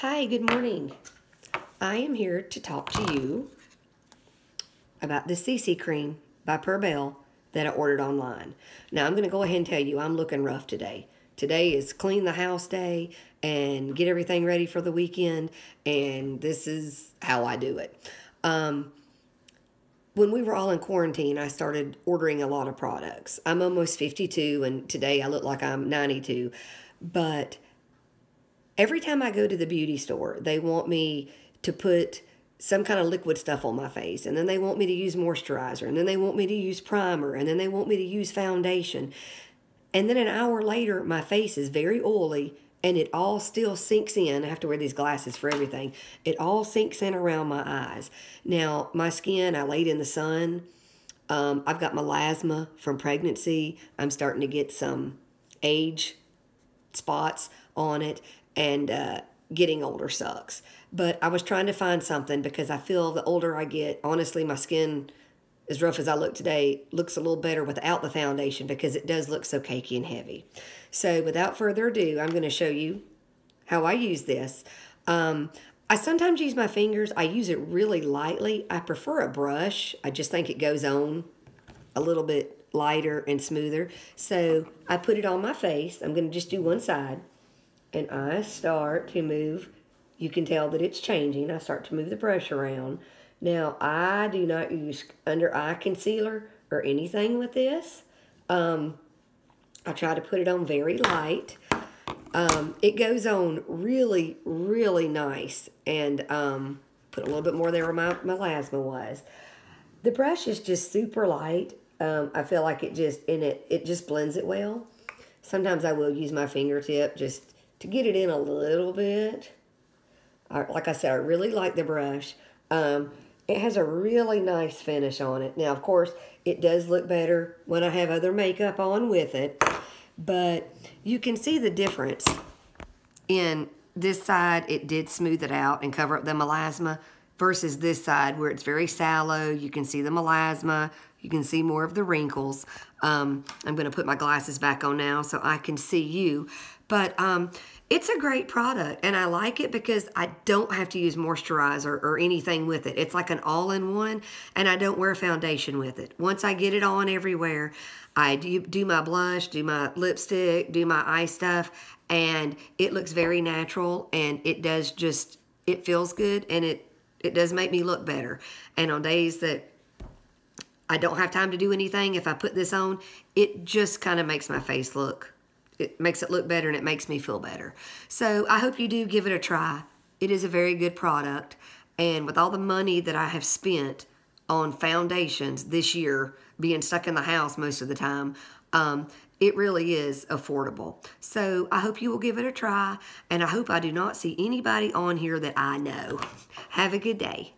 Hi, good morning. I am here to talk to you about the CC cream by Purbell that I ordered online. Now, I'm going to go ahead and tell you I'm looking rough today. Today is clean the house day and get everything ready for the weekend, and this is how I do it. Um, when we were all in quarantine, I started ordering a lot of products. I'm almost 52, and today I look like I'm 92, but Every time I go to the beauty store, they want me to put some kind of liquid stuff on my face, and then they want me to use moisturizer, and then they want me to use primer, and then they want me to use foundation. And then an hour later, my face is very oily and it all still sinks in. I have to wear these glasses for everything. It all sinks in around my eyes. Now, my skin, I laid in the sun. Um, I've got melasma from pregnancy. I'm starting to get some age spots on it and uh, getting older sucks. But I was trying to find something because I feel the older I get, honestly, my skin, as rough as I look today, looks a little better without the foundation because it does look so cakey and heavy. So without further ado, I'm going to show you how I use this. Um, I sometimes use my fingers. I use it really lightly. I prefer a brush. I just think it goes on a little bit lighter and smoother. So I put it on my face. I'm going to just do one side and I start to move, you can tell that it's changing. I start to move the brush around. Now, I do not use under eye concealer or anything with this. Um, I try to put it on very light. Um, it goes on really, really nice. And um, put a little bit more there where my melasma was. The brush is just super light. Um, I feel like it just, in it, it just blends it well. Sometimes I will use my fingertip just to get it in a little bit. I, like I said, I really like the brush. Um, it has a really nice finish on it. Now, of course, it does look better when I have other makeup on with it, but you can see the difference in this side. It did smooth it out and cover up the melasma versus this side where it's very sallow. You can see the melasma. You can see more of the wrinkles. Um, I'm going to put my glasses back on now so I can see you. But um, it's a great product and I like it because I don't have to use moisturizer or anything with it. It's like an all in one and I don't wear foundation with it. Once I get it on everywhere, I do, do my blush, do my lipstick, do my eye stuff, and it looks very natural and it does just, it feels good and it it does make me look better. And on days that I don't have time to do anything, if I put this on, it just kind of makes my face look, it makes it look better and it makes me feel better. So I hope you do give it a try. It is a very good product. And with all the money that I have spent on foundations this year, being stuck in the house most of the time, um, it really is affordable. So I hope you will give it a try, and I hope I do not see anybody on here that I know. Have a good day.